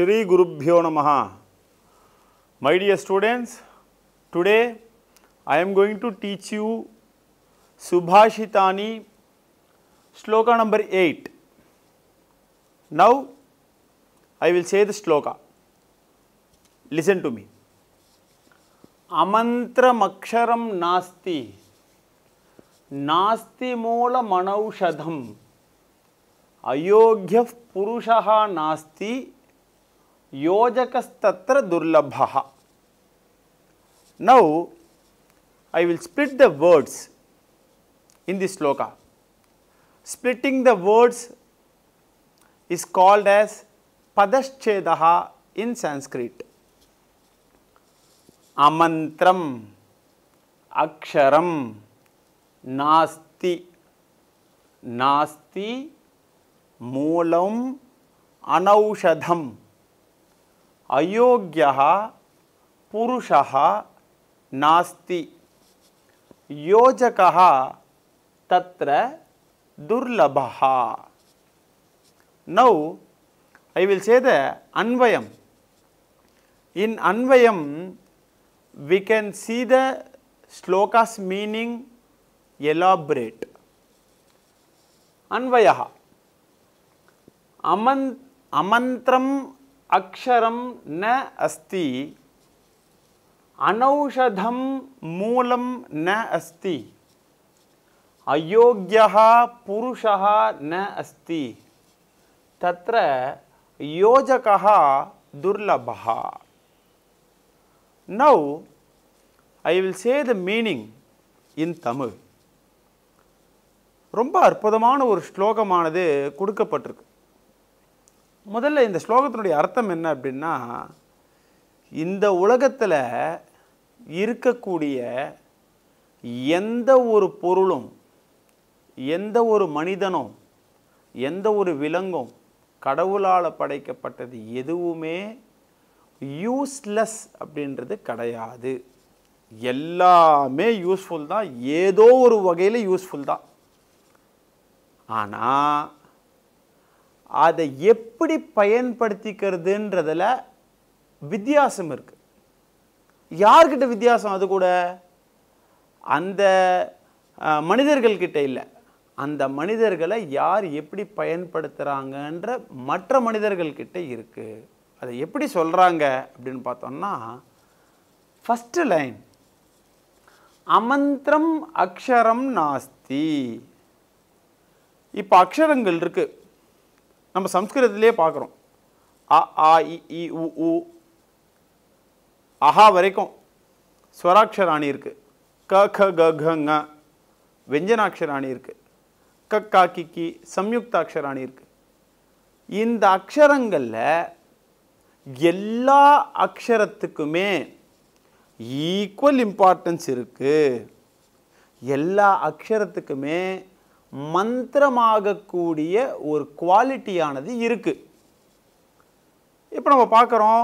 శ్రీ గురుభ్యో నమ my dear students today I'm going to teach you సుభాషితాని శ్లోక number eight now I will say the శ్లోక listen to me అమంత్రమక్షరం నాస్తి నాస్తి మూలమనౌషధం అయోగ్య పురుష నాస్తి yojakastatra durlabhaha. Now, I will split the words in this sloka. Splitting the words is called as padaschedaha in Sanskrit. అమంత్రం అక్షరం నాస్తి నాస్తి మూలం అనౌషధం ಅಯೋಗ್ಯ ಪುರುಷ ನಾಸ್ತಿ ಯೋಜಕ ತತ್ರ now I will say the anvayam in anvayam we can see the sloka's meaning elaborate. Anvayaha. Amant, amantram அக்ஷரம் ந அஸ்தி அனௌஷதம் மூலம் ந அஸ்தி அயோக்கியா புருஷா ந அஸ்தி தத்திர யோஜகா துர்லபா now I will say the meaning in Tamil ரொம்ப அற்புதமான ஒரு ஸ்லோகமானது கொடுக்கப்பட்டிருக்கு முதல்ல இந்த ஸ்லோகத்தினுடைய அர்த்தம் என்ன அப்படின்னா இந்த உலகத்தில் இருக்கக்கூடிய எந்த ஒரு பொருளும் எந்த ஒரு மனிதனும் எந்த ஒரு விலங்கும் கடவுளால் படைக்கப்பட்டது எதுவுமே யூஸ்லெஸ் அப்படின்றது கிடையாது எல்லாமே யூஸ்ஃபுல் தான் ஏதோ ஒரு வகையில் யூஸ்ஃபுல் தான் ஆனால் அதை எப்படி பயன்படுத்திக்கிறதுன்றதில் வித்தியாசம் இருக்குது யார்கிட்ட வித்தியாசம் அது கூட அந்த மனிதர்கள்கிட்ட இல்லை அந்த மனிதர்களை யார் எப்படி பயன்படுத்துகிறாங்கன்ற மற்ற மனிதர்கள்கிட்ட இருக்குது அதை எப்படி சொல்கிறாங்க அப்படின்னு பார்த்தோன்னா ஃபஸ்ட்டு லைன் அமந்திரம் அக்ஷரம் நாஸ்தி இப்போ அக்ஷரங்கள் இருக்குது நம்ம சம்ஸ்கிருதத்திலே பார்க்குறோம் அ ஆ இ உ உ அஹா வரைக்கும் ஸ்வராட்சராணி இருக்குது க க க கங்க வெஞ்சனாட்சராணி இருக்குது க கா கி கி சம்யுக்தாட்சராணி இருக்குது இந்த அக்ஷரங்களில் எல்லா அக்ஷரத்துக்குமே ஈக்குவல் இம்பார்ட்டன்ஸ் இருக்குது எல்லா அக்ஷரத்துக்குமே மந்திரமாகக்கூடிய ஒரு குவாலிட்டியானது இருக்குது இப்போ நம்ம பார்க்குறோம்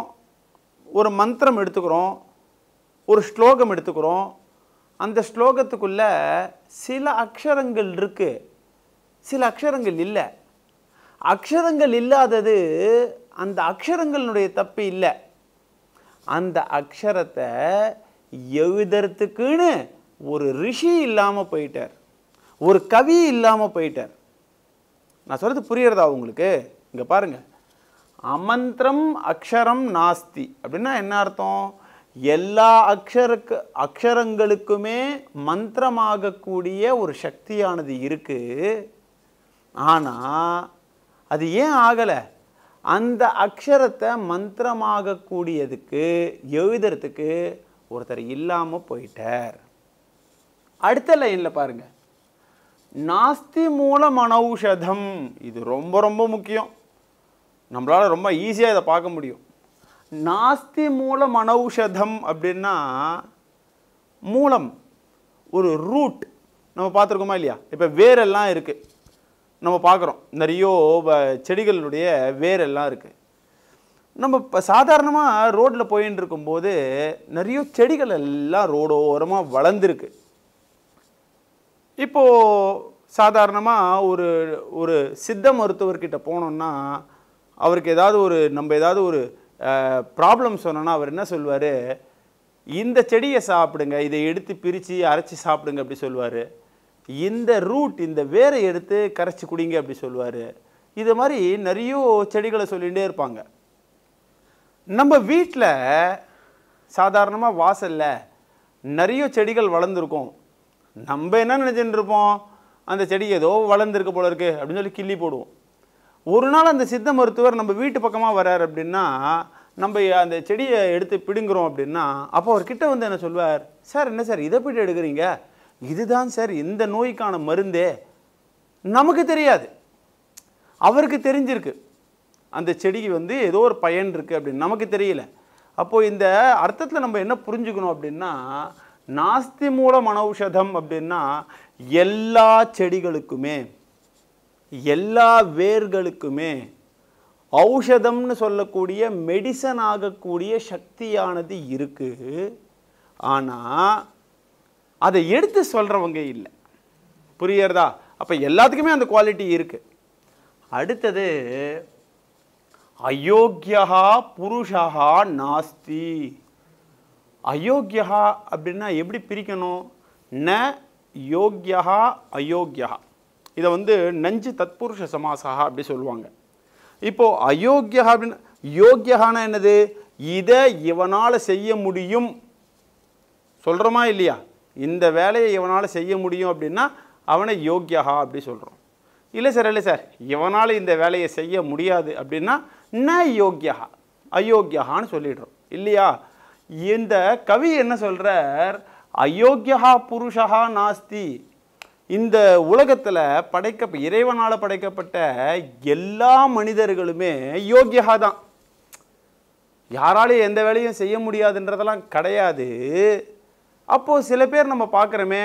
ஒரு மந்திரம் எடுத்துக்கிறோம் ஒரு ஸ்லோகம் எடுத்துக்கிறோம் அந்த ஸ்லோகத்துக்குள்ளே சில அக்ஷரங்கள் இருக்குது சில அக்ஷரங்கள் இல்லை அக்ஷரங்கள் இல்லாதது அந்த அக்ஷரங்களுடைய தப்பு இல்லை அந்த அக்ஷரத்தை எழுதுறதுக்குன்னு ஒரு ரிஷி இல்லாமல் போயிட்டார் ஒரு கவி இல்லாமல் போயிட்டார் நான் சொல்கிறது புரியறதா உங்களுக்கு இங்கே பாருங்கள் அமந்திரம் அக்ஷரம் நாஸ்தி அப்படின்னா என்ன அர்த்தம் எல்லா அக்ஷருக்கு அக்ஷரங்களுக்குமே மந்திரமாகக்கூடிய ஒரு சக்தியானது இருக்குது ஆனால் அது ஏன் ஆகலை அந்த அக்ஷரத்தை மந்திரமாகக்கூடியதுக்கு எழுதுறதுக்கு ஒருத்தர் இல்லாமல் போயிட்டார் அடுத்த லைனில் பாருங்கள் நாஸ்தி மூல மனௌஷதம் இது ரொம்ப ரொம்ப முக்கியம் நம்மளால் ரொம்ப ஈஸியாக இதை பார்க்க முடியும் நாஸ்தி மூல மனௌஷதம் அப்படின்னா மூலம் ஒரு ரூட் நம்ம பார்த்துருக்கோமா இல்லையா இப்போ வேரெல்லாம் இருக்குது நம்ம பார்க்குறோம் நிறைய செடிகளுடைய வேரெல்லாம் இருக்குது நம்ம இப்போ சாதாரணமாக ரோட்டில் போயின்னு இருக்கும்போது நிறைய செடிகள் எல்லாம் ரோடோரமாக வளர்ந்துருக்கு இப்போது சாதாரணமாக ஒரு ஒரு சித்த மருத்துவர்கிட்ட போனோம்னா அவருக்கு ஏதாவது ஒரு நம்ம ஏதாவது ஒரு ப்ராப்ளம் சொன்னோன்னா அவர் என்ன சொல்வார் இந்த செடியை சாப்பிடுங்க இதை எடுத்து பிரித்து அரைச்சி சாப்பிடுங்க அப்படி சொல்லுவார் இந்த ரூட் இந்த வேரை எடுத்து கரைச்சி குடிங்க அப்படி சொல்லுவார் இது மாதிரி நிறைய செடிகளை சொல்லிகிட்டே இருப்பாங்க நம்ம வீட்டில் சாதாரணமாக வாசலில் நிறைய செடிகள் வளர்ந்துருக்கும் நம்ம என்ன நினச்சிட்டு இருப்போம் அந்த செடி ஏதோ வளர்ந்துருக்க போல இருக்கு அப்படின்னு சொல்லி கிள்ளி போடுவோம் ஒரு நாள் அந்த சித்த மருத்துவர் நம்ம வீட்டு பக்கமாக வர்றார் அப்படின்னா நம்ம அந்த செடியை எடுத்து பிடுங்குறோம் அப்படின்னா அப்போ அவர்கிட்ட வந்து என்ன சொல்வார் சார் என்ன சார் இதை போய்ட்டு எடுக்கிறீங்க இதுதான் சார் இந்த நோய்க்கான மருந்தே நமக்கு தெரியாது அவருக்கு தெரிஞ்சிருக்கு அந்த செடிக்கு வந்து ஏதோ ஒரு பயன் இருக்குது அப்படின்னு நமக்கு தெரியல அப்போது இந்த அர்த்தத்தில் நம்ம என்ன புரிஞ்சுக்கணும் அப்படின்னா நாஸ்தி மூல மனௌஷதம் அப்படின்னா எல்லா செடிகளுக்குமே எல்லா வேர்களுக்குமே ஔஷதம்னு சொல்லக்கூடிய மெடிசன் ஆகக்கூடிய சக்தியானது இருக்குது ஆனால் அதை எடுத்து சொல்கிறவங்க இல்லை புரியறதா அப்போ எல்லாத்துக்குமே அந்த குவாலிட்டி இருக்குது அடுத்தது அயோக்கியா புருஷா நாஸ்தி அயோக்கியா அப்படின்னா எப்படி பிரிக்கணும் ந யோக்கியா அயோக்கியா இதை வந்து நஞ்சு தத்புருஷ சமாசா அப்படி சொல்லுவாங்க இப்போது அயோக்கியா அப்படின்னு யோக்கியகானா என்னது இதை இவனால் செய்ய முடியும் சொல்கிறோமா இல்லையா இந்த வேலையை இவனால் செய்ய முடியும் அப்படின்னா அவனை யோக்கியா அப்படி சொல்கிறோம் இல்லை சார் இல்லை சார் இவனால் இந்த வேலையை செய்ய முடியாது அப்படின்னா ந யோக்கியா அயோக்கியகான்னு சொல்லிடுறோம் இல்லையா இந்த கவி என்ன சொல்கிறார் அயோக்கியா புருஷா நாஸ்தி இந்த உலகத்தில் படைக்க இறைவனால் படைக்கப்பட்ட எல்லா மனிதர்களுமே யோக்கியா தான் யாராலையும் எந்த வேலையும் செய்ய முடியாதுன்றதெல்லாம் கிடையாது அப்போது சில பேர் நம்ம பார்க்குறோமே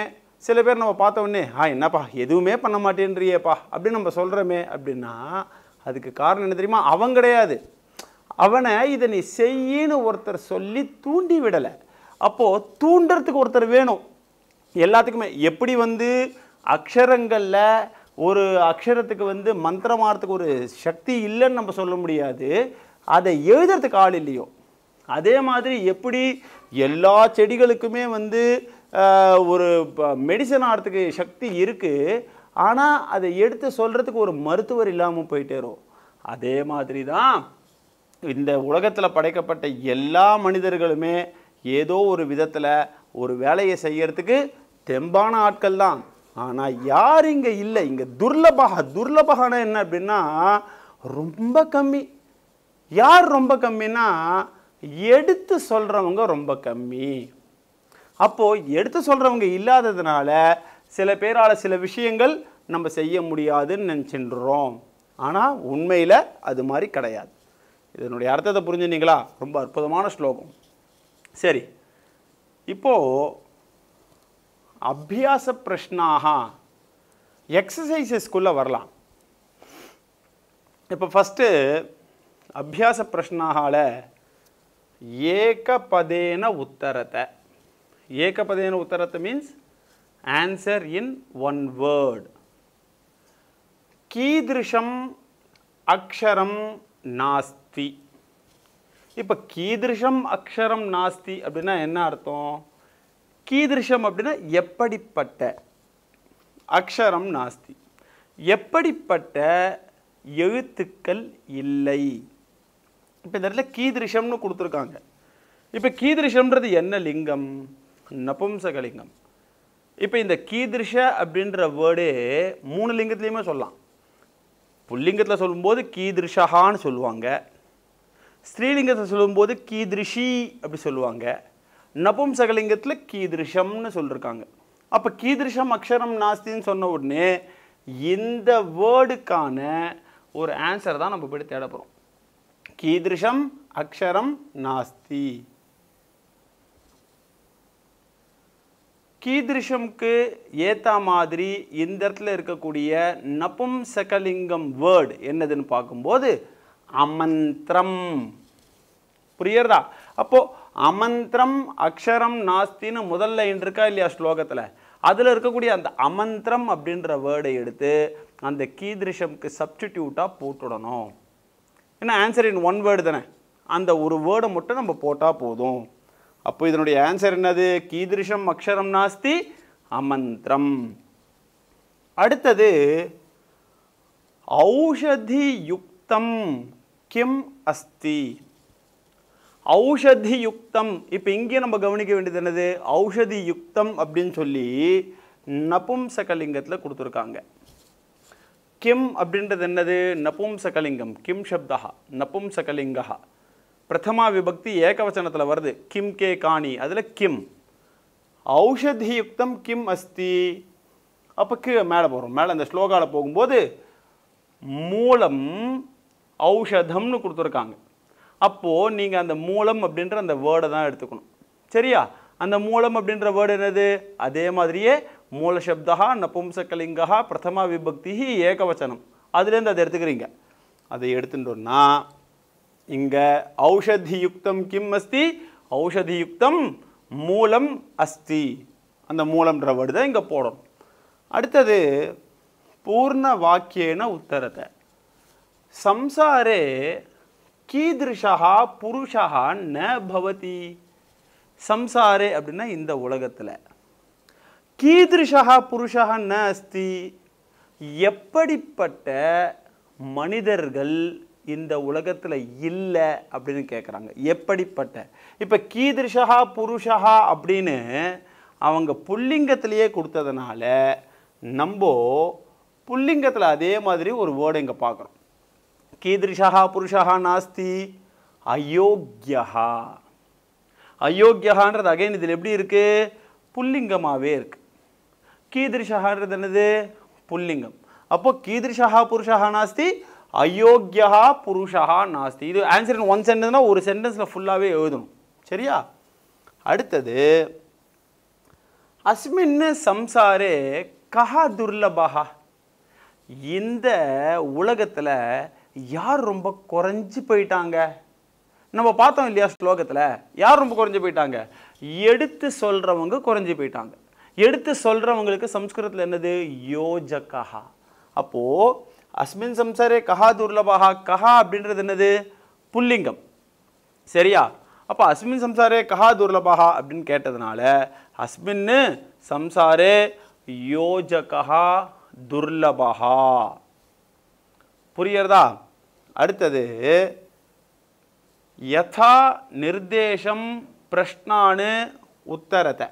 சில பேர் நம்ம பார்த்த உடனே ஆ என்னப்பா எதுவுமே பண்ண மாட்டேன்றியேப்பா அப்படின்னு நம்ம சொல்கிறோமே அப்படின்னா அதுக்கு காரணம் என்ன தெரியுமா அவன் கிடையாது அவனை இதை நீ செய்யின்னு ஒருத்தர் சொல்லி தூண்டி விடலை அப்போது தூண்டுறதுக்கு ஒருத்தர் வேணும் எல்லாத்துக்குமே எப்படி வந்து அக்ஷரங்களில் ஒரு அக்ஷரத்துக்கு வந்து மந்திரமாகறதுக்கு ஒரு சக்தி இல்லைன்னு நம்ம சொல்ல முடியாது அதை எழுதுறதுக்கு ஆள் இல்லையோ அதே மாதிரி எப்படி எல்லா செடிகளுக்குமே வந்து ஒரு மெடிசன் ஆகிறதுக்கு சக்தி இருக்குது ஆனால் அதை எடுத்து சொல்கிறதுக்கு ஒரு மருத்துவர் இல்லாமல் போயிட்டேரும் அதே மாதிரி தான் இந்த உலகத்தில் படைக்கப்பட்ட எல்லா மனிதர்களுமே ஏதோ ஒரு விதத்தில் ஒரு வேலையை செய்யறதுக்கு தெம்பான ஆட்கள் தான் ஆனால் யார் இங்கே இல்லை இங்கே துர்லபாக துர்லபகான என்ன அப்படின்னா ரொம்ப கம்மி யார் ரொம்ப கம்மின்னா எடுத்து சொல்கிறவங்க ரொம்ப கம்மி அப்போது எடுத்து சொல்கிறவங்க இல்லாததுனால சில பேரால் சில விஷயங்கள் நம்ம செய்ய முடியாதுன்னு நினச்சின்றோம் ஆனால் உண்மையில் அது மாதிரி கிடையாது இதனுடைய அர்த்தத்தை புரிஞ்சுனீங்களா ரொம்ப அற்புதமான ஸ்லோகம் சரி இப்போது அபியாச பிரஷ்னாக எக்ஸசைசஸ்குள்ளே வரலாம் இப்போ ஃபஸ்ட்டு அபியாச பிரஷ்னாகால ஏகபதேன உத்தரத்தை ஏகபதேன உத்தரத்தை means answer in one word கீதிருஷம் அக்ஷரம் நாஸ்தி இப்போ கீதிருஷம் அக்ஷரம் நாஸ்தி அப்படின்னா என்ன அர்த்தம் கீதிருஷம் அப்படின்னா எப்படிப்பட்ட அக்ஷரம் நாஸ்தி எப்படிப்பட்ட எழுத்துக்கள் இல்லை இப்போ இந்த இடத்துல கீதிருஷம்னு கொடுத்துருக்காங்க இப்போ கீதிருஷம்ன்றது என்ன லிங்கம் நபும்சகலிங்கம் இப்போ இந்த கீதிருஷ அப்படின்ற வேர்டு மூணு லிங்கத்துலேயுமே சொல்லலாம் புல்லிங்கத்தில் சொல்லும்போது கீதிருஷகான்னு சொல்லுவாங்க ஸ்ரீலிங்கத்தில் சொல்லும்போது கீதிருஷி அப்படி சொல்லுவாங்க நபும்சகலிங்கத்தில் கீதிருஷம்னு சொல்லியிருக்காங்க அப்போ கீதிருஷம் அக்ஷரம் நாஸ்தின்னு சொன்ன உடனே இந்த வேர்டுக்கான ஒரு ஆன்சர் தான் நம்ம போய் தேட போகிறோம் கீதிருஷம் அக்ஷரம் நாஸ்தி கீதிருஷம்க்கு ஏற்ற மாதிரி இந்த இடத்துல இருக்கக்கூடிய நப்பும் சகலிங்கம் வேர்டு என்னதுன்னு பார்க்கும்போது அமந்திரம் புரியுறதா அப்போது அமந்திரம் அக்ஷரம் நாஸ்தின்னு முதல்ல இருக்கா இல்லையா ஸ்லோகத்தில் அதில் இருக்கக்கூடிய அந்த அமந்திரம் அப்படின்ற வேர்டை எடுத்து அந்த கீதிருஷம்க்கு சப்ஸ்டிடியூட்டாக போட்டுடணும் ஏன்னா ஆன்சர் இன் ஒன் வேர்டு தானே அந்த ஒரு வேர்டை மட்டும் நம்ம போட்டால் போதும் அப்போ இதனுடைய ஆன்சர் என்னது கீதிருஷம் அக்ஷரம் நாஸ்தி அமந்திரம் அடுத்தது ஔஷதி யுக்தம் கிம் அஸ்தி ஔஷதி யுக்தம் இப்போ இங்கே நம்ம கவனிக்க வேண்டியது என்னது ஔஷதி யுக்தம் அப்படின்னு சொல்லி நபும்சகலிங்கத்தில் கொடுத்துருக்காங்க கிம் அப்படின்றது என்னது நபும்சகலிங்கம் கிம் சப்தா நபும்சகலிங்கா பிரதமா விபக்தி ஏகவச்சனத்தில் வருது கிம் கே காணி அதில் கிம் ஔஷதி கிம் அஸ்தி அப்போ கீழே மேலே போகிறோம் மேலே அந்த ஸ்லோகாவில் போகும்போது மூலம் ஔஷதம்னு கொடுத்துருக்காங்க அப்போது நீங்கள் அந்த மூலம் அப்படின்ற அந்த வேர்டை தான் எடுத்துக்கணும் சரியா அந்த மூலம் அப்படின்ற வேர்டு என்னது அதே மாதிரியே மூல சப்தா நபும்சக்கலிங்கா பிரதமா விபக்தி ஏகவச்சனம் அதுலேருந்து அதை எடுத்துக்கிறீங்க அதை எடுத்துட்டோன்னா இங்கே ஔஷதியுக்தம் கிம் அஸ்தி ஔஷதியுக்தம் மூலம் அஸ்தி அந்த மூலம்ன்ற வேர்டு தான் இங்கே போடணும் அடுத்தது பூர்ண வாக்கியன உத்தரத்தை சம்சாரே கீதிருஷா புருஷா ந பவதி சம்சாரே அப்படின்னா இந்த உலகத்தில் கீதிருஷா புருஷா ந அஸ்தி எப்படிப்பட்ட மனிதர்கள் இந்த உலகத்தில் இல்லை அப்படின்னு கேட்குறாங்க எப்படிப்பட்ட இப்போ கீதிருஷா புருஷகா அப்படின்னு அவங்க புல்லிங்கத்திலேயே கொடுத்ததுனால நம்ம புல்லிங்கத்தில் அதே மாதிரி ஒரு வேர்டு இங்கே பார்க்குறோம் கீதிருஷா புருஷகா நாஸ்தி அயோக்கியா அயோக்கியான்றது அகைன் இதில் எப்படி இருக்குது புல்லிங்கமாகவே இருக்குது கீதிருஷகான்றது என்னது புல்லிங்கம் அப்போது கீதிருஷா புருஷகா நாஸ்தி அயோக்கியா புருஷா நாஸ்தி இது ஆன்சர் ஒன் சென்டென்ஸ்னா ஒரு சென்டென்ஸில் ஃபுல்லாகவே எழுதணும் சரியா அடுத்தது அஸ்மின் சம்சாரே கஹா துர்லபஹா இந்த உலகத்தில் யார் ரொம்ப குறைஞ்சி போயிட்டாங்க நம்ம பார்த்தோம் இல்லையா ஸ்லோகத்தில் யார் ரொம்ப குறைஞ்சி போயிட்டாங்க எடுத்து சொல்கிறவங்க குறைஞ்சி போயிட்டாங்க எடுத்து சொல்கிறவங்களுக்கு சம்ஸ்கிருதத்தில் என்னது யோஜகா அப்போது அஸ்மின் சம்சாரே கஹா துர்லபாக கஹா அப்படின்றது என்னது புல்லிங்கம் சரியா அப்போ அஸ்மின் சம்சாரே கஹா துர்லபாக அப்படின்னு கேட்டதுனால அஸ்மின்னு சம்சாரே யோஜகா துர்லபஹா புரியறதா அடுத்தது யதா நிர்தேஷம் பிரஷ்னானு உத்தரத்தை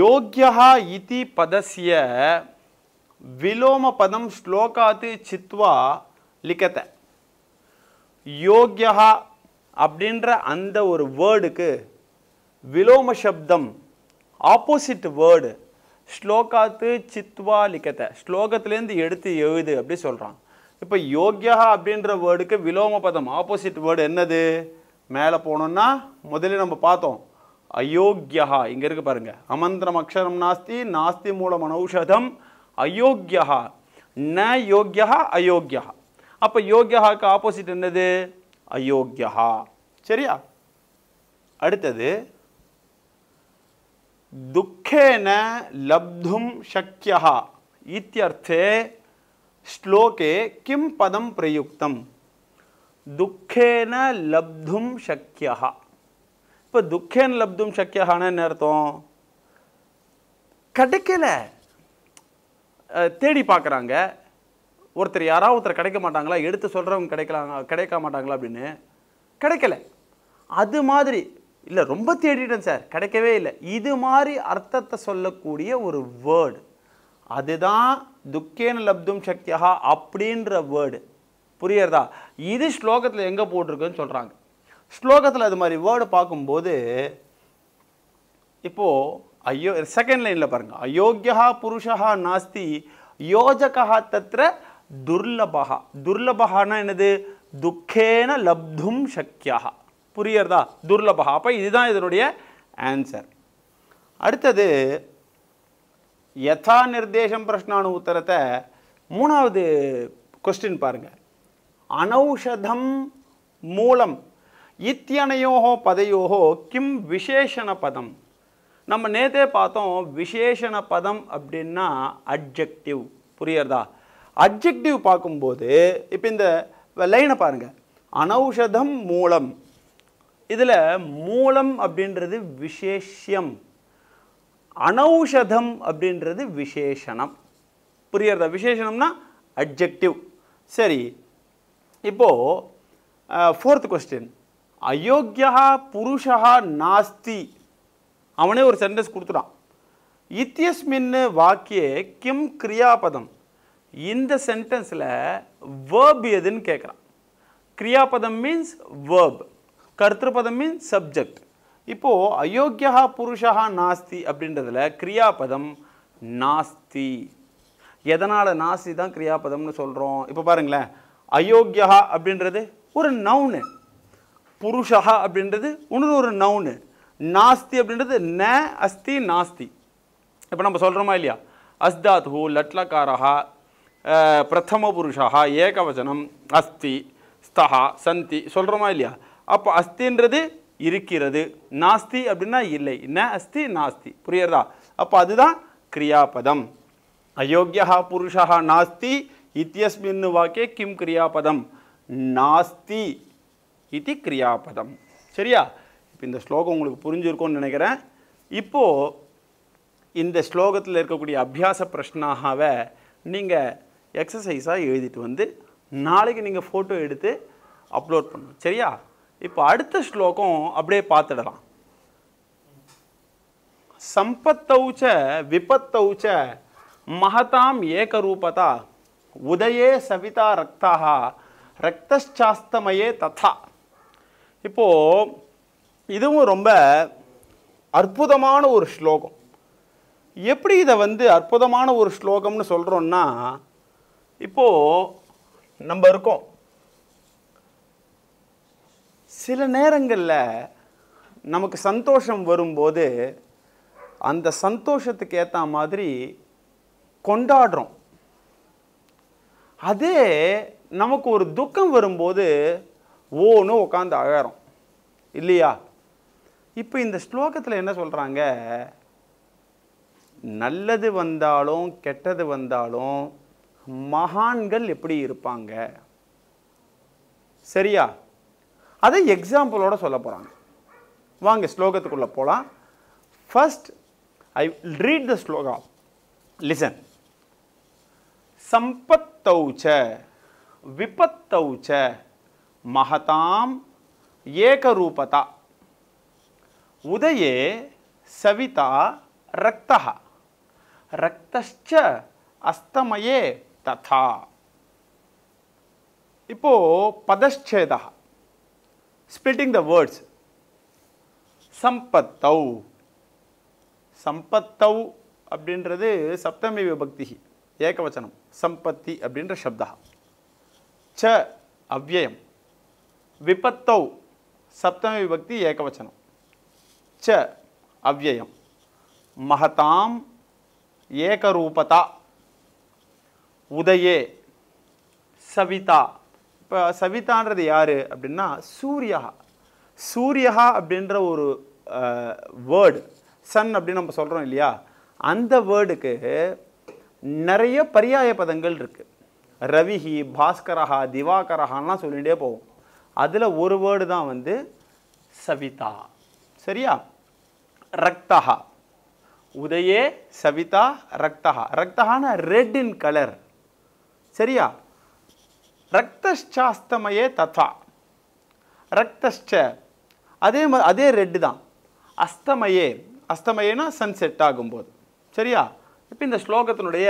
யோக்கியா இதி பதசிய विलोमपदं ஸ்லோகாத்து சித்வா லிக்கத்த யோக்யா அப்படின்ற அந்த ஒரு வேர்டுக்கு விலோம சப்தம் ஆப்போசிட் வேர்டு ஸ்லோகாத்து சித்வா லிக்கத்த ஸ்லோகத்துலேருந்து எடுத்து எழுது அப்படி சொல்கிறான் இப்போ யோக்யா அப்படின்ற வேர்டுக்கு விலோம பதம் ஆப்போசிட் வேர்டு என்னது மேலே போனோம்னா முதல்ல நம்ம பார்த்தோம் அயோக்யா இங்கே இருக்கு பாருங்கள் அமந்திரம் அக்ஷரம் நாஸ்தி நாஸ்தி மூலம் அனௌஷதம் अयोग्य न योग्य अयोग्य अोग्य आपोसिटेद अयोग्य सरिया अड़ दुखन लब्धुम शक्यर्थे श्लोके किं पदम प्रयुक्त दुखन लब्धुम शक्य दुखन लब्धुम शक्यन अर्थ कटकल தேடி பார்க்குறாங்க ஒருத்தர் யாராவது ஒருத்தர் கிடைக்க மாட்டாங்களா எடுத்து சொல்கிறவங்க கிடைக்கலாங்க கிடைக்க மாட்டாங்களா அப்படின்னு கிடைக்கல அது மாதிரி இல்லை ரொம்ப தேடிட்டேன் சார் கிடைக்கவே இல்லை இது மாதிரி அர்த்தத்தை சொல்லக்கூடிய ஒரு வேர்டு அதுதான் துக்கேன லப்தும் சக்தியா அப்படின்ற வேர்டு புரியறதா இது ஸ்லோகத்தில் எங்கே போட்டிருக்குன்னு சொல்கிறாங்க ஸ்லோகத்தில் அது மாதிரி வேர்டு பார்க்கும்போது இப்போது ஐயோ செகண்ட் லைனில் பாருங்கள் அயோக்கியா புருஷா நாஸ்தி யோஜகா தத்திர துர்லபகா துர்லபகானா என்னது துக்கேன லப்தும் சக்கியா புரியறதா துர்லபகா அப்போ இதுதான் இதனுடைய ஆன்சர் அடுத்தது யதா நிர்தேசம் பிரஷ்னானு உத்தரத்தை மூணாவது கொஸ்டின் பாருங்கள் அனௌஷதம் மூலம் இத்தியனையோ பதையோ கிம் விசேஷண பதம் நம்ம நேற்றே பார்த்தோம் விசேஷண பதம் அப்படின்னா அட்ஜெக்டிவ் புரியறதா அட்ஜெக்டிவ் பார்க்கும்போது இப்போ இந்த லைனை பாருங்கள் அனௌஷதம் மூலம் இதில் மூலம் அப்படின்றது விசேஷம் அனௌஷதம் அப்படின்றது விசேஷணம் புரியறதா விசேஷணம்னா அட்ஜெக்டிவ் சரி இப்போது ஃபோர்த் கொஸ்டின் அயோக்கியா புருஷா நாஸ்தி அவனே ஒரு சென்டென்ஸ் கொடுத்துட்டான் இத்தியஸ்மின்னு வாக்கிய கிம் கிரியாபதம் இந்த சென்டென்ஸில் வேர்ப் எதுன்னு கேட்குறான் கிரியாபதம் மீன்ஸ் வேர்ப் கர்த்திருப்பதம் மீன்ஸ் சப்ஜெக்ட் இப்போது அயோக்கியா புருஷா நாஸ்தி அப்படின்றதில் கிரியாபதம் நாஸ்தி எதனால் நாஸ்தி தான் கிரியாபதம்னு சொல்கிறோம் இப்போ பாருங்களேன் அயோக்கியா அப்படின்றது ஒரு நவுனு புருஷா அப்படின்றது இன்னொரு ஒரு நவுனு நாஸ்தி அப்படின்றது ந அஸ்தி நாஸ்தி இப்போ நம்ம சொல்கிறோமா இல்லையா அஸ்தாத்ஹு லட்லக்காரா பிரதம புருஷா ஏகவச்சனம் அஸ்தி ஸ்தஹா சந்தி சொல்கிறோமா இல்லையா அப்போ அஸ்தின்றது இருக்கிறது நாஸ்தி அப்படின்னா இல்லை ந அஸ்தி நாஸ்தி புரியுறதா அப்போ அதுதான் கிரியாபதம் அயோக்கியா புருஷா நாஸ்தி இத்தியஸ்மின் வாக்கே கிம் கிரியாபதம் நாஸ்தி இது கிரியாபதம் சரியா இப்போ இந்த ஸ்லோகம் உங்களுக்கு புரிஞ்சிருக்கும்னு நினைக்கிறேன் இப்போது இந்த ஸ்லோகத்தில் இருக்கக்கூடிய அபியாச பிரச்சனாகவ நீங்கள் எக்ஸசைஸாக எழுதிட்டு வந்து நாளைக்கு நீங்கள் ஃபோட்டோ எடுத்து அப்லோட் பண்ணணும் சரியா இப்போ அடுத்த ஸ்லோகம் அப்படியே பார்த்துடலாம் சம்பத்தௌச்ச விபத்தௌச்ச மகதாம் ஏகரூபதா உதயே சவிதா ரக்தாக ரக்தாஸ்தமயே ததா இப்போது இதுவும் ரொம்ப அற்புதமான ஒரு ஸ்லோகம் எப்படி இதை வந்து அற்புதமான ஒரு ஸ்லோகம்னு சொல்கிறோன்னா இப்போது நம்ம இருக்கோம் சில நேரங்களில் நமக்கு சந்தோஷம் வரும்போது அந்த சந்தோஷத்துக்கு ஏற்ற மாதிரி கொண்டாடுறோம் அதே நமக்கு ஒரு துக்கம் வரும்போது ஓன்னு உட்காந்து அழகிறோம் இல்லையா இப்போ இந்த ஸ்லோகத்தில் என்ன சொல்கிறாங்க நல்லது வந்தாலும் கெட்டது வந்தாலும் மகான்கள் எப்படி இருப்பாங்க சரியா அதை எக்ஸாம்பிளோட சொல்ல போகிறாங்க வாங்க ஸ்லோகத்துக்குள்ளே போகலாம் ஃபஸ்ட் ஐ ரீட் த ஸ்லோகா லிசன் சம்பத்தௌச்ச விபத்தௌச்ச மகதாம் ஏகரூபதா उदये सविता रक्तः रक्तश्च அஸ்தமயே ததா இப்போ பதச்சேதா ஸ்பிளிட்டிங் த வேர்ட்ஸ் சம்பத்தௌ சம்பத்தௌ அப்படின்றது சப்தமி விபக்தி ஏகவச்சனம் சம்பத்தி அப்படின்ற சப்தா ச அவ்வயம் விபத்தௌ சப்தமி விபக்தி ஏகவச்சனம் ச அவ்வயம் மகதாம் ஏகரூபதா உதயே சவிதா இப்போ சவிதான்றது யார் அப்படின்னா சூரியா சூர்யா அப்படின்ற ஒரு வேர்டு சன் அப்படின்னு நம்ம சொல்கிறோம் இல்லையா அந்த வேர்டுக்கு நிறைய பரியாய பதங்கள் இருக்குது ரவிஹி பாஸ்கரஹா திவாகரஹான்லாம் சொல்லிகிட்டே போவோம் அதில் ஒரு வேர்டு தான் வந்து சவிதா சரியா ரக்தஹா உதயே சவிதா ரக்தஹா ரக்தஹான ரெட் இன் கலர் சரியா ரக்தாஸ்தமயே ததா ரக்தஷ்ட அதே மா அதே ரெட்டு தான் அஸ்தமயே அஸ்தமயேனா செட் ஆகும்போது சரியா இப்போ இந்த ஸ்லோகத்தினுடைய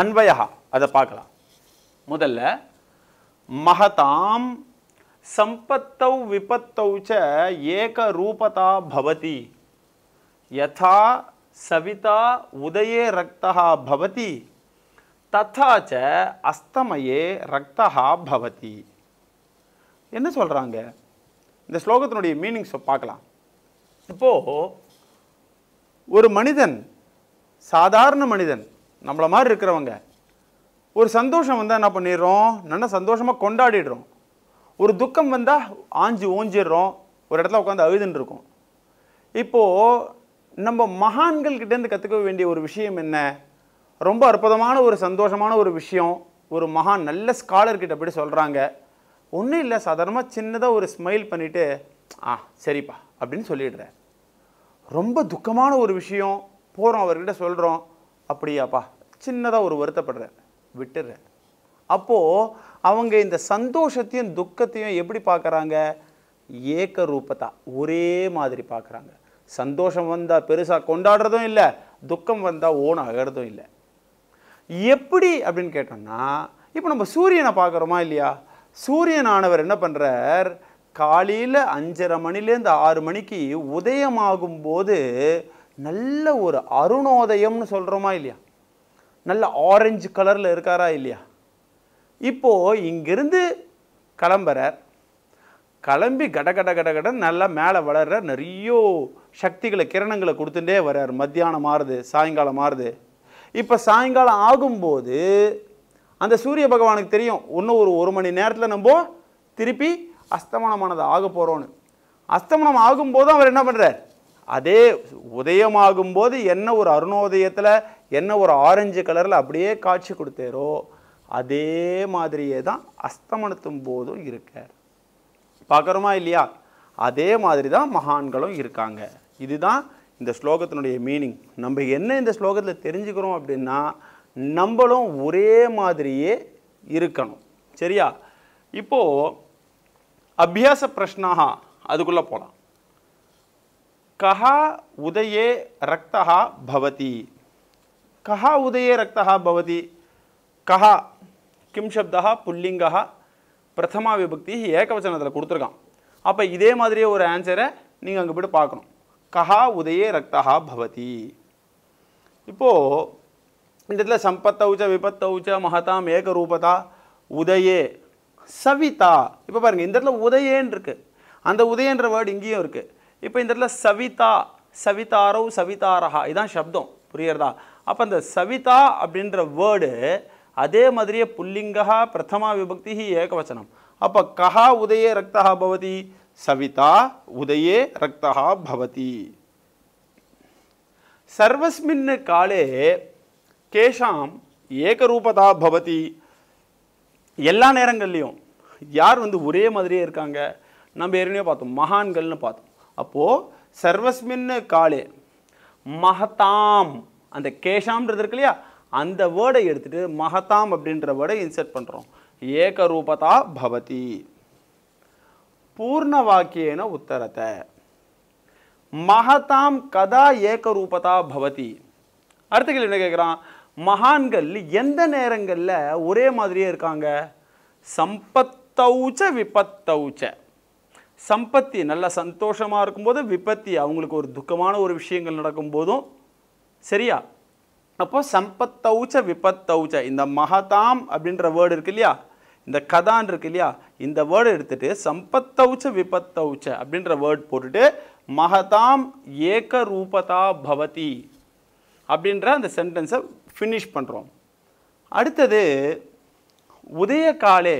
அன்வயா அதை பார்க்கலாம் முதல்ல மகதாம் சம்பத்தௌ विपत्तौ च एकरूपता भवति यथा सविता उदये रक्तः भवति அஸ்தமயே ரக்தா பவதி என்ன சொல்கிறாங்க இந்த ஸ்லோகத்தினுடைய மீனிங்ஸ் பார்க்கலாம் இப்போது ஒரு மனிதன் சாதாரண மனிதன் நம்மளை மாதிரி இருக்கிறவங்க ஒரு சந்தோஷம் வந்தால் என்ன பண்ணிடுறோம் நல்லா சந்தோஷமாக கொண்டாடிடுறோம் ஒரு துக்கம் வந்தால் ஆஞ்சி ஓஞ்சிடுறோம் ஒரு இடத்துல உட்காந்து அழுதுன்னு இருக்கும் இப்போது நம்ம மகான்கள்கிட்டேருந்து கற்றுக்க வேண்டிய ஒரு விஷயம் என்ன ரொம்ப அற்புதமான ஒரு சந்தோஷமான ஒரு விஷயம் ஒரு மகான் நல்ல ஸ்காலர்கிட்ட அப்படி சொல்கிறாங்க ஒன்றும் இல்லை சாதாரணமாக சின்னதாக ஒரு ஸ்மைல் பண்ணிவிட்டு ஆ சரிப்பா அப்படின்னு சொல்லிடுறேன் ரொம்ப துக்கமான ஒரு விஷயம் போகிறோம் அவர்கிட்ட சொல்கிறோம் அப்படியாப்பா சின்னதாக ஒரு வருத்தப்படுறேன் விட்டுடுறேன் அப்போது அவங்க இந்த சந்தோஷத்தையும் துக்கத்தையும் எப்படி பார்க்குறாங்க ஏக்க ரூபத்தா ஒரே மாதிரி பார்க்குறாங்க சந்தோஷம் வந்தால் பெருசாக கொண்டாடுறதும் இல்லை துக்கம் வந்தால் ஓன் ஆகிறதும் இல்லை எப்படி அப்படின்னு கேட்டோம்னா இப்போ நம்ம சூரியனை பார்க்குறோமா இல்லையா சூரியனானவர் என்ன பண்ணுறார் காலையில் அஞ்சரை மணிலேருந்து ஆறு மணிக்கு உதயமாகும் போது நல்ல ஒரு அருணோதயம்னு சொல்கிறோமா இல்லையா நல்ல ஆரஞ்சு கலரில் இருக்காரா இல்லையா இப்போது இங்கேருந்து கிளம்புறார் கிளம்பி கட கட கட கட நல்லா மேலே வளர்ற நிறைய சக்திகளை கிரணங்களை கொடுத்துட்டே வர்றார் மத்தியானம் மாறுது சாயங்காலம் மாறுது இப்போ சாயங்காலம் ஆகும்போது அந்த சூரிய பகவானுக்கு தெரியும் இன்னும் ஒரு ஒரு மணி நேரத்தில் நம்ம திருப்பி அஸ்தமனமானது ஆக போகிறோன்னு அஸ்தமனம் ஆகும்போது அவர் என்ன பண்ணுறார் அதே உதயமாகும்போது என்ன ஒரு அருணோதயத்தில் என்ன ஒரு ஆரஞ்சு கலரில் அப்படியே காட்சி கொடுத்தாரோ அதே மாதிரியே தான் அஸ்தமனத்தும் போதும் இருக்கார் பார்க்குறோமா இல்லையா அதே மாதிரி தான் மகான்களும் இருக்காங்க இதுதான் இந்த ஸ்லோகத்தினுடைய மீனிங் நம்ம என்ன இந்த ஸ்லோகத்தில் தெரிஞ்சுக்கிறோம் அப்படின்னா நம்மளும் ஒரே மாதிரியே இருக்கணும் சரியா இப்போது அபியாச பிரஷ்னாக அதுக்குள்ளே போகலாம் கஹா உதயே ரக்தா பவதி கஹா உதயே ரக்தா பவதி கஹா கிம் சப்தா புல்லிங்கா பிரதமா விபக்தி ஏகவச்சனத்தில் கொடுத்துருக்கான் அப்போ இதே மாதிரியே ஒரு ஆன்சரை நீங்கள் அங்கே போய்ட்டு பார்க்கணும் கஹா உதயே ரக்தா பவதி இப்போது இந்த இடத்துல சம்பத்தௌச்ச விபத்தௌச்ச மகதாம் ஏகரூபதா உதயே சவிதா இப்போ பாருங்கள் இந்த இடத்துல உதயேன்னு இருக்குது அந்த உதயன்ற வேர்டு இங்கேயும் இருக்குது இப்போ இந்த இடத்துல சவிதா சவிதாரோ சவிதாரஹா இதான் சப்தம் புரியறதா அப்போ அந்த சவிதா அப்படின்ற வேர்டு அதே மாதிரியே புல்லிங்கா பிரதமா விபக்தி ஏகவச்சனம் அப்போ கஹா உதயே ரக்தா பவதி சவிதா உதயே ரக்தா பவதி சர்வஸ்மின் காலே கேஷாம் ஏகரூபதா பவதி எல்லா நேரங்கள்லையும் யார் வந்து ஒரே மாதிரியே இருக்காங்க நம்ம ஏற்கனவே பார்த்தோம் மகான்கள்னு பார்த்தோம் அப்போது சர்வஸ்மின் காலே மகதாம் அந்த கேஷாம்ன்றது இருக்கு இல்லையா அந்த வேர்டை எடுத்துட்டு மகதாம் அப்படின்ற வேர்டை இன்சர்ட் பண்ணுறோம் ஏக ரூபதா பவதி பூர்ண வாக்கியன உத்தரத்தை மகதாம் கதா ஏக ரூபதா பவதி அடுத்த கேள்வி என்ன கேட்குறான் மகான்கள் எந்த நேரங்களில் ஒரே மாதிரியே இருக்காங்க சம்பத்தௌச்ச விபத்தௌச்ச சம்பத்தி நல்லா சந்தோஷமாக இருக்கும்போது விபத்தி அவங்களுக்கு ஒரு துக்கமான ஒரு விஷயங்கள் நடக்கும்போதும் சரியா அப்போ சம்பத்தௌச்ச விபத்தௌச்ச இந்த மகதாம் அப்படின்ற வேர்டு இருக்கு இல்லையா இந்த கதான் இருக்கு இல்லையா இந்த வேர்டு எடுத்துட்டு சம்பத்தௌச்ச விபத்தௌச்ச அப்படின்ற வேர்ட் போட்டுட்டு மகதாம் ஏக ரூபதா பவதி அப்படின்ற அந்த சென்டென்ஸை ஃபினிஷ் பண்ணுறோம் அடுத்தது உதய காலே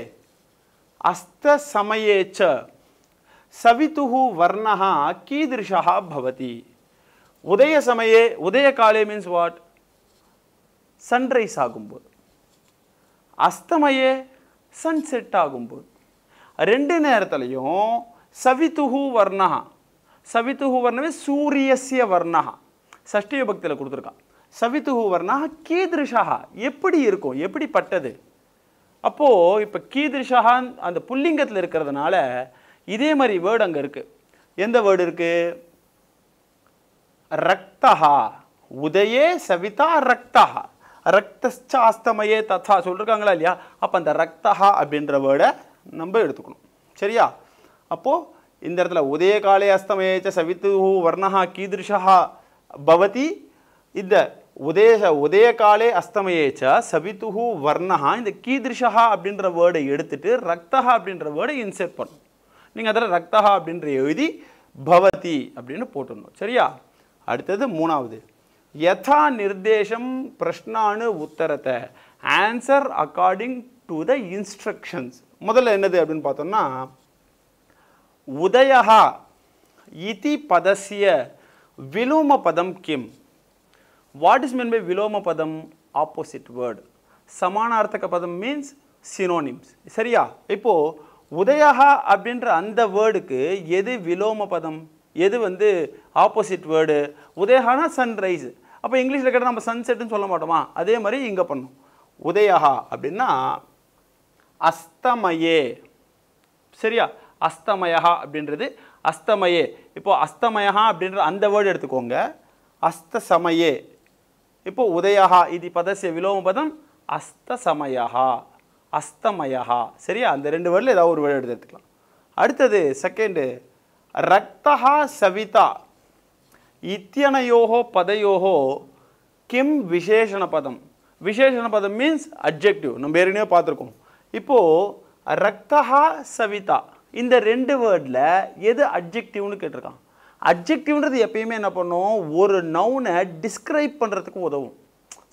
அஸ்த சமயேச்ச சவித்துஹு வர்ணகா கீதிருஷா பவதி உதய சமயே உதய காலே மீன்ஸ் வாட் சன்ரைஸ் ஆகும்போது அஸ்தமயே சன்செட் ஆகும்போது ரெண்டு நேரத்துலையும் சவித்துஹு வர்ணா சவித்துஹு வர்ணவே சூரியசிய வர்ணா சஷ்டிய பக்தியில் கொடுத்துருக்கான் சவித்துஹு வர்ணா கீதிருஷா எப்படி இருக்கும் எப்படிப்பட்டது அப்போது இப்போ கீதிருஷா அந்த புல்லிங்கத்தில் இருக்கிறதுனால இதே மாதிரி வேர்டு அங்கே இருக்குது எந்த வேர்டு இருக்குது ரக்தஹா உதயே சவிதா ரக்தஹா ரக்தஸ்ச அஸ்தமயே தத்தா சொல்லியிருக்காங்களா இல்லையா அப்போ அந்த ரக்தஹா அப்படின்ற வேர்டை நம்ம எடுத்துக்கணும் சரியா அப்போது இந்த இடத்துல உதய காலே அஸ்தமயேச்ச சவித்து வர்ணா கீதிருஷா பவதி இந்த உதய உதய காலே அஸ்தமயேச்ச சவித்து வர்ணா இந்த கீதிருஷா அப்படின்ற வேர்டை எடுத்துட்டு ரக்தஹா அப்படின்ற வேர்டை இன்சர்ட் பண்ணணும் நீங்கள் அதில் ரக்தஹா அப்படின்ற எழுதி பவதி அப்படின்னு போட்டுடணும் சரியா அடுத்தது மூணாவது யதா நிர்தேசம் பிரஷ்னானு உத்தரத்தை answer according to the instructions முதல்ல என்னது அப்படின்னு பார்த்தோம்னா உதயா இதி பதசிய விலோம பதம் கிம் வாட் இஸ் மீன் பை விலோம பதம் ஆப்போசிட் வேர்டு சமானார்த்தக பதம் மீன்ஸ் சினோனிம்ஸ் சரியா இப்போது உதயா அப்படின்ற அந்த வேர்டுக்கு எது விலோம பதம் எது வந்து ஆப்போசிட் வேர்டு உதயஹானா சன்ரைஸ் அப்போ இங்கிலீஷில் கேட்டால் நம்ம சன்செட்டுன்னு சொல்ல மாட்டோமா அதே மாதிரி இங்கே பண்ணும் உதயஹா அப்படின்னா அஸ்தமயே சரியா அஸ்தமயா அப்படின்றது அஸ்தமயே இப்போது அஸ்தமயா அப்படின்ற அந்த வேர்டு எடுத்துக்கோங்க அஸ்த சமயே இப்போது உதயஹா இது பதசிய விலோம பதம் அஸ்த சமயா அஸ்தமயா சரியா அந்த ரெண்டு வேர்டில் ஏதாவது ஒரு வேர்டு எடுத்து எடுத்துக்கலாம் அடுத்தது செகண்டு ரக்தஹா சவிதா இத்தியனையோகோ பதையோகோ கிம் விசேஷண பதம் விசேஷண பதம் மீன்ஸ் அப்ஜெக்டிவ் நம்ம ஏற்கனவே பார்த்துருக்கோம் இப்போது ரக்தஹா சவிதா இந்த ரெண்டு வேர்டில் எது அப்ஜெக்டிவ்னு கேட்டிருக்கான் அப்ஜெக்டிவ்ன்றது எப்பயுமே என்ன பண்ணும் ஒரு நவுனை டிஸ்கிரைப் பண்ணுறதுக்கு உதவும்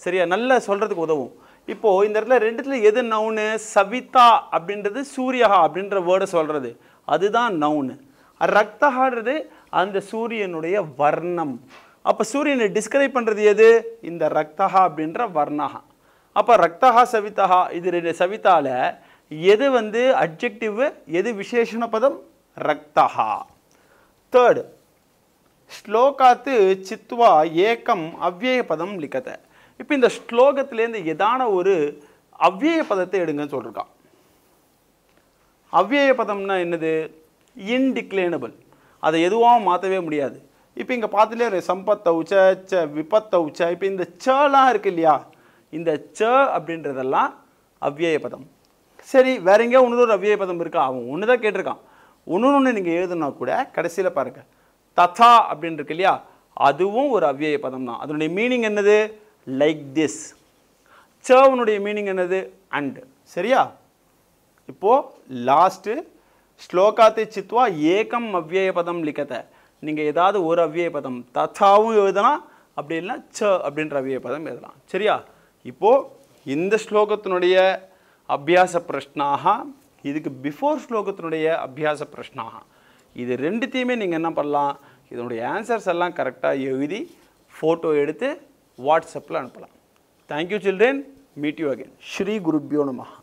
சரியா நல்லா சொல்கிறதுக்கு உதவும் இப்போது இந்த இடத்துல ரெண்டுத்துல எது நவுனு சவிதா அப்படின்றது சூரியஹா அப்படின்ற வேர்டை சொல்கிறது அதுதான் நவுனு ரக்தஹான்றது அந்த சூரியனுடைய வர்ணம் அப்போ சூரியனை டிஸ்கிரைப் பண்ணுறது எது இந்த ரக்தஹா அப்படின்ற வர்ணஹா அப்போ ரக்தஹா சவிதஹா இது ரெண்டு சவிதாவில் எது வந்து அப்ஜெக்டிவ் எது விசேஷண பதம் ரக்தஹா தேர்டு ஸ்லோகாத்து சித்வா ஏக்கம் அவ்விய பதம் லிக்கத்தை இப்போ இந்த ஸ்லோகத்திலேருந்து எதான ஒரு அவ்விய பதத்தை எடுங்கன்னு சொல்லியிருக்கான் அவ்விய பதம்னா என்னது இன்டிக்ளைனபிள் அதை எதுவாகவும் மாற்றவே முடியாது இப்போ இங்கே பார்த்துலே சம்பத்தை உச்ச ச விபத்தை உச்ச இப்போ இந்த சலாம் இருக்குது இல்லையா இந்த ச அப்படின்றதெல்லாம் அவ்வியய பதம் சரி வேற எங்கேயோ ஒரு அவ்வியய பதம் இருக்கா அவன் ஒன்று தான் கேட்டிருக்கான் ஒன்று ஒன்று நீங்கள் எழுதுனா கூட கடைசியில் பாருங்கள் ததா அப்படின்னு இருக்கு இல்லையா அதுவும் ஒரு அவ்வியய பதம் தான் அதனுடைய மீனிங் என்னது லைக் திஸ் சவனுடைய மீனிங் என்னது அண்டு சரியா இப்போது லாஸ்ட்டு ஸ்லோகாத்தை சித்துவா ஏகம் அவ்விய பதம் லிக்கத நீங்கள் ஏதாவது ஒரு அவ்விய பதம் தத்தாவும் எழுதலாம் அப்படி இல்லைன்னா ச அப்படின்ற அவ்விய பதம் எழுதலாம் சரியா இப்போது இந்த ஸ்லோகத்தினுடைய அபியாச பிரஷ்னாக இதுக்கு பிஃபோர் ஸ்லோகத்தினுடைய அபியாச பிரஷ்னாக இது ரெண்டுத்தையுமே நீங்கள் என்ன பண்ணலாம் இதனுடைய ஆன்சர்ஸ் எல்லாம் கரெக்டாக எழுதி ஃபோட்டோ எடுத்து வாட்ஸ்அப்பில் அனுப்பலாம் thank you children meet you again ஸ்ரீ குருப்யோ